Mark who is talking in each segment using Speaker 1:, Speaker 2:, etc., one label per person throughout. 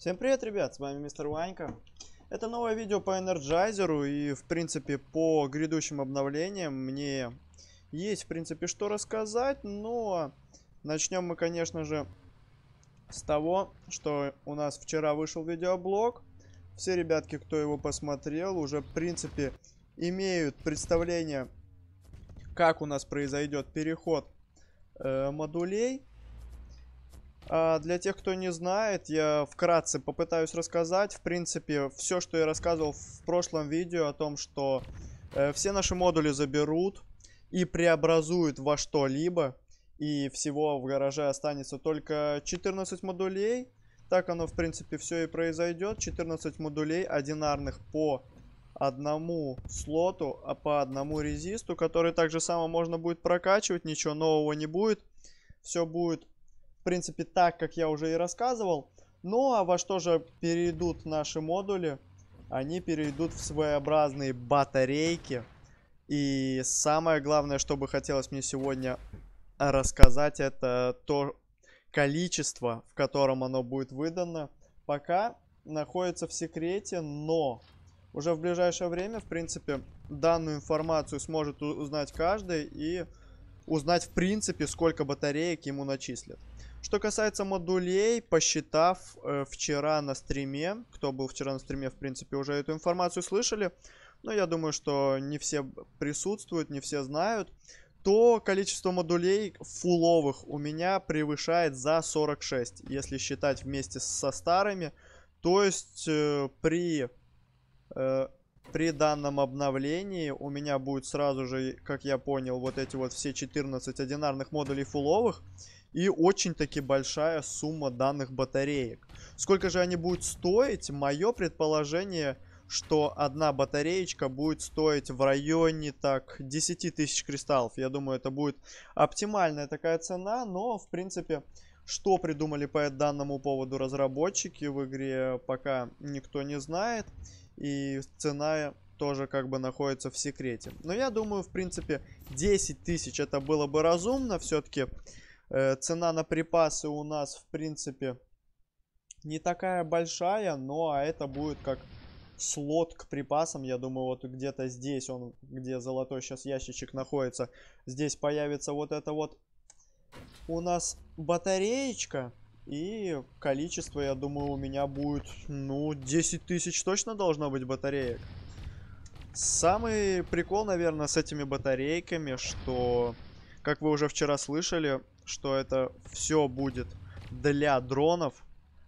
Speaker 1: Всем привет, ребят, с вами мистер Ванька. Это новое видео по Энерджайзеру и, в принципе, по грядущим обновлениям мне есть, в принципе, что рассказать, но начнем мы, конечно же, с того, что у нас вчера вышел видеоблог. Все ребятки, кто его посмотрел, уже, в принципе, имеют представление, как у нас произойдет переход э, модулей а, для тех, кто не знает, я вкратце попытаюсь рассказать. В принципе, все, что я рассказывал в прошлом видео о том, что э, все наши модули заберут и преобразуют во что-либо. И всего в гараже останется только 14 модулей. Так оно, в принципе, все и произойдет. 14 модулей одинарных по одному слоту, а по одному резисту, который также само можно будет прокачивать. Ничего нового не будет. Все будет в принципе, так, как я уже и рассказывал. Ну, а во что же перейдут наши модули? Они перейдут в своеобразные батарейки. И самое главное, что бы хотелось мне сегодня рассказать, это то количество, в котором оно будет выдано. Пока находится в секрете, но уже в ближайшее время, в принципе, данную информацию сможет узнать каждый и узнать, в принципе, сколько батареек ему начислят. Что касается модулей, посчитав э, вчера на стриме, кто был вчера на стриме, в принципе, уже эту информацию слышали, но я думаю, что не все присутствуют, не все знают, то количество модулей фуловых у меня превышает за 46, если считать вместе со старыми. То есть э, при, э, при данном обновлении у меня будет сразу же, как я понял, вот эти вот все 14 одинарных модулей фуловых и очень-таки большая сумма данных батареек. Сколько же они будут стоить? Мое предположение, что одна батареечка будет стоить в районе так 10 тысяч кристаллов. Я думаю, это будет оптимальная такая цена, но в принципе... Что придумали по данному поводу разработчики в игре, пока никто не знает. И цена тоже как бы находится в секрете. Но я думаю, в принципе, 10 тысяч это было бы разумно. Все-таки Э, цена на припасы у нас, в принципе, не такая большая, но а это будет как слот к припасам. Я думаю, вот где-то здесь, он, где золотой сейчас ящичек находится, здесь появится вот это вот у нас батареечка. И количество, я думаю, у меня будет, ну, 10 тысяч точно должно быть батареек. Самый прикол, наверное, с этими батарейками, что как вы уже вчера слышали, что это все будет для дронов.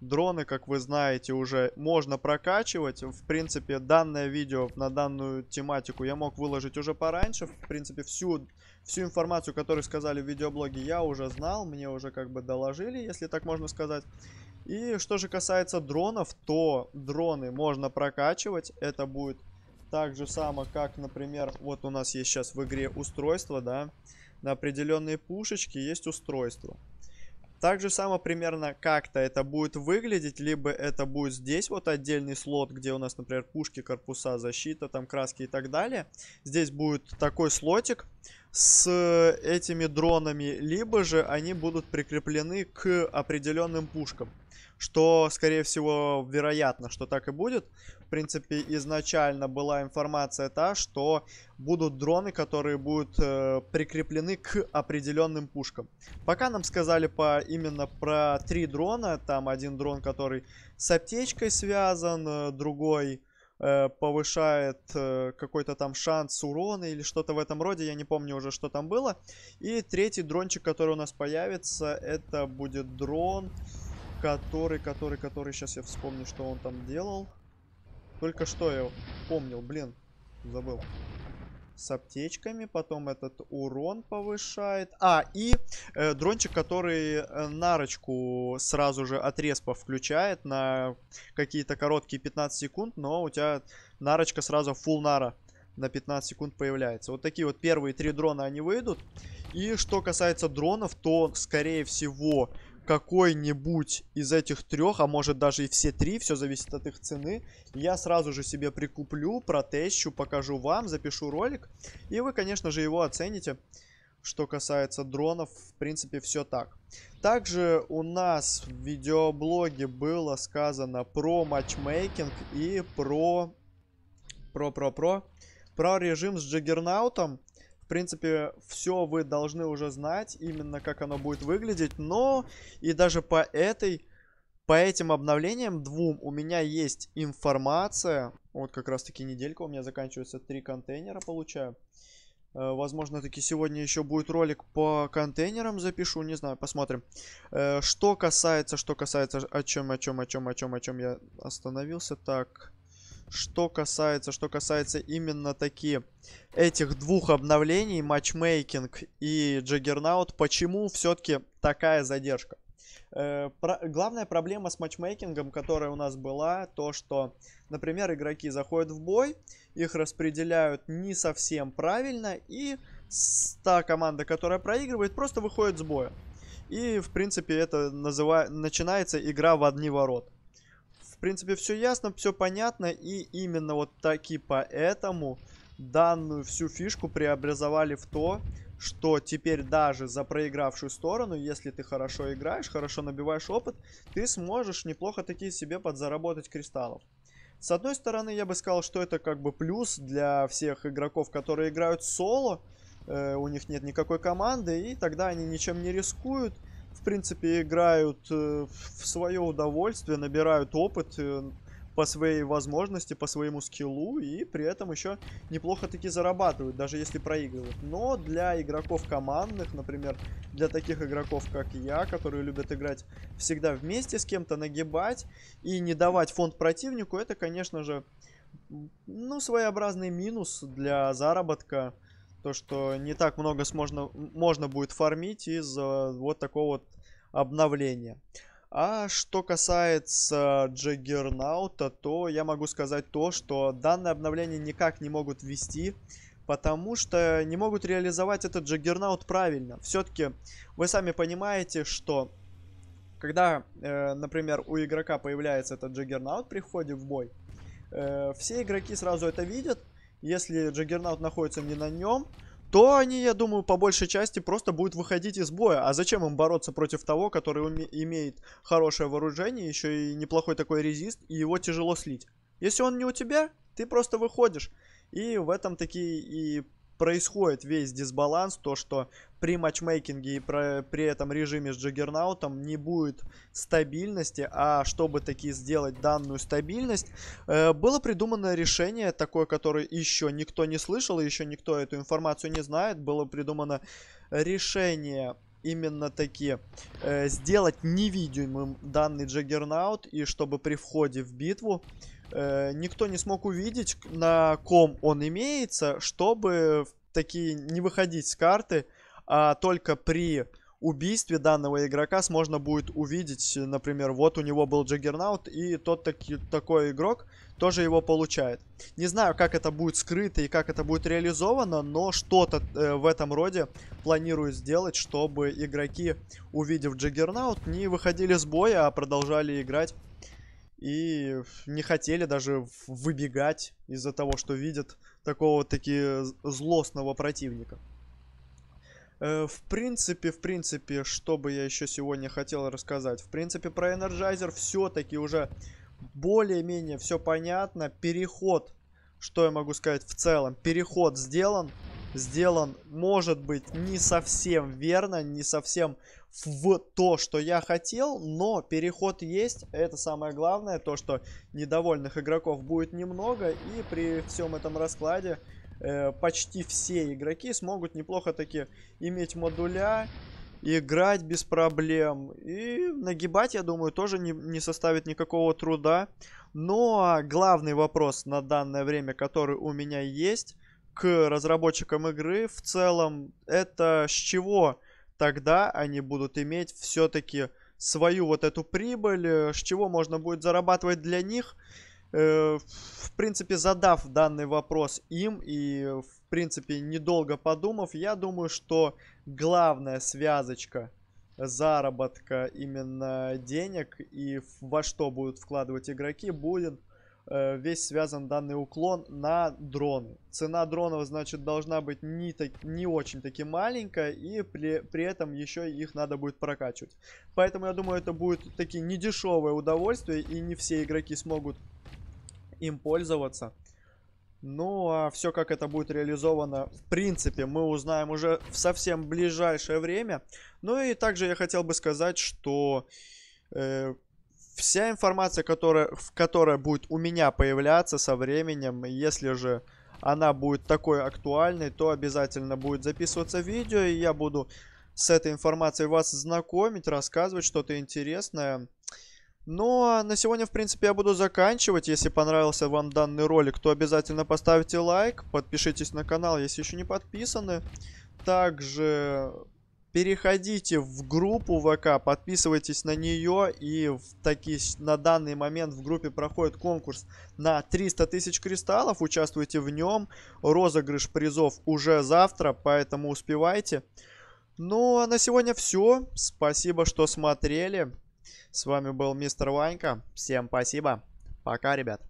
Speaker 1: Дроны, как вы знаете, уже можно прокачивать. В принципе, данное видео на данную тематику я мог выложить уже пораньше. В принципе, всю, всю информацию, которую сказали в видеоблоге, я уже знал. Мне уже как бы доложили, если так можно сказать. И что же касается дронов, то дроны можно прокачивать. Это будет так же само, как, например, вот у нас есть сейчас в игре устройство, да. Да на определенные пушечки есть устройство. Так же само примерно как-то это будет выглядеть, либо это будет здесь вот отдельный слот, где у нас, например, пушки, корпуса, защита, там краски и так далее. Здесь будет такой слотик с этими дронами, либо же они будут прикреплены к определенным пушкам что, скорее всего, вероятно, что так и будет. В принципе, изначально была информация та, что будут дроны, которые будут э, прикреплены к определенным пушкам. Пока нам сказали по, именно про три дрона. Там один дрон, который с аптечкой связан, э, другой э, повышает э, какой-то там шанс урона или что-то в этом роде, я не помню уже, что там было. И третий дрончик, который у нас появится, это будет дрон... Который, который, который... Сейчас я вспомню, что он там делал. Только что я помнил, блин. Забыл. С аптечками. Потом этот урон повышает. А, и э, дрончик, который э, нарочку сразу же отреспа включает на какие-то короткие 15 секунд. Но у тебя нарочка сразу full нара на 15 секунд появляется. Вот такие вот первые три дрона они выйдут. И что касается дронов, то, скорее всего, какой-нибудь из этих трех, а может даже и все три, все зависит от их цены, я сразу же себе прикуплю, протещу, покажу вам, запишу ролик, и вы, конечно же, его оцените. Что касается дронов, в принципе, все так. Также у нас в видеоблоге было сказано про матчмейкинг и про... Про-про-про. Про режим с джиггернаутом принципе, все вы должны уже знать, именно как оно будет выглядеть. Но и даже по этой, по этим обновлениям двум у меня есть информация. Вот как раз таки неделька у меня заканчивается, три контейнера получаю. Э, возможно, таки сегодня еще будет ролик по контейнерам запишу, не знаю, посмотрим. Э, что касается, что касается, о чем, о чем, о чем, о чем, о чем я остановился. Так, что касается, что касается именно таки этих двух обновлений, матчмейкинг и джаггернаут, почему все-таки такая задержка? Э, про... Главная проблема с матчмейкингом, которая у нас была, то что, например, игроки заходят в бой, их распределяют не совсем правильно, и та команда, которая проигрывает, просто выходит с боя. И, в принципе, это называ... начинается игра в одни ворота принципе, все ясно, все понятно. И именно вот таки поэтому данную всю фишку преобразовали в то, что теперь даже за проигравшую сторону, если ты хорошо играешь, хорошо набиваешь опыт, ты сможешь неплохо такие себе подзаработать кристаллов. С одной стороны, я бы сказал, что это как бы плюс для всех игроков, которые играют соло, э, у них нет никакой команды, и тогда они ничем не рискуют, в принципе, играют э, в свое удовольствие, набирают опыт э, по своей возможности, по своему скиллу, и при этом еще неплохо таки зарабатывают, даже если проигрывают. Но для игроков командных, например, для таких игроков, как я, которые любят играть всегда вместе с кем-то, нагибать и не давать фонд противнику, это, конечно же, ну, своеобразный минус для заработка то, что не так много сможно, можно будет фармить из э, вот такого вот обновления. А что касается Джаггернаута, то я могу сказать то, что данное обновление никак не могут ввести, потому что не могут реализовать этот Джаггернаут правильно. Все-таки вы сами понимаете, что когда, э, например, у игрока появляется этот Джаггернаут при входе в бой, э, все игроки сразу это видят, если Джаггернаут находится не на нем, то они, я думаю, по большей части просто будут выходить из боя. А зачем им бороться против того, который имеет хорошее вооружение, еще и неплохой такой резист, и его тяжело слить? Если он не у тебя, ты просто выходишь. И в этом такие и происходит весь дисбаланс, то, что при матчмейкинге и про, при этом режиме с Джаггернаутом не будет стабильности, а чтобы таки сделать данную стабильность, э, было придумано решение такое, которое еще никто не слышал, и еще никто эту информацию не знает, было придумано решение именно таки э, сделать невидимым данный Джаггернаут, и чтобы при входе в битву э, э, никто не смог увидеть, на ком он имеется, чтобы такие не выходить с карты, а только при убийстве данного игрока можно будет увидеть, например, вот у него был Джаггернаут, и тот таки, такой игрок тоже его получает. Не знаю, как это будет скрыто и как это будет реализовано, но что-то э, в этом роде планируют сделать, чтобы игроки, увидев Джаггернаут, не выходили с боя, а продолжали играть и не хотели даже выбегать из-за того, что видят такого таки злостного противника. Э, в принципе, в принципе, что бы я еще сегодня хотел рассказать? В принципе, про Energizer все-таки уже более-менее все понятно. Переход, что я могу сказать в целом, переход сделан сделан, может быть, не совсем верно, не совсем в то, что я хотел, но переход есть, это самое главное, то, что недовольных игроков будет немного, и при всем этом раскладе э, почти все игроки смогут неплохо таки иметь модуля, играть без проблем. И нагибать, я думаю, тоже не, не составит никакого труда. Но ну, а главный вопрос на данное время, который у меня есть, к разработчикам игры в целом, это с чего тогда они будут иметь все-таки свою вот эту прибыль, э, с чего можно будет зарабатывать для них, э, в принципе, задав данный вопрос им и, э, в принципе, недолго подумав, я думаю, что главная связочка заработка именно денег и во что будут вкладывать игроки будет Э, весь связан данный уклон на дроны. Цена дронов, значит, должна быть не, так, не очень таки маленькая, и при, при этом еще их надо будет прокачивать. Поэтому я думаю, это будет такие недешевые удовольствие и не все игроки смогут им пользоваться. Ну, а все, как это будет реализовано, в принципе, мы узнаем уже в совсем ближайшее время. Ну и также я хотел бы сказать, что э, Вся информация, которая, в которая будет у меня появляться со временем, если же она будет такой актуальной, то обязательно будет записываться видео, и я буду с этой информацией вас знакомить, рассказывать что-то интересное. Ну, а на сегодня, в принципе, я буду заканчивать. Если понравился вам данный ролик, то обязательно поставьте лайк, подпишитесь на канал, если еще не подписаны. Также переходите в группу ВК, подписывайтесь на нее. И в таки, на данный момент в группе проходит конкурс на 300 тысяч кристаллов. Участвуйте в нем. Розыгрыш призов уже завтра, поэтому успевайте. Ну, а на сегодня все. Спасибо, что смотрели. С вами был мистер Ванька. Всем спасибо. Пока, ребят.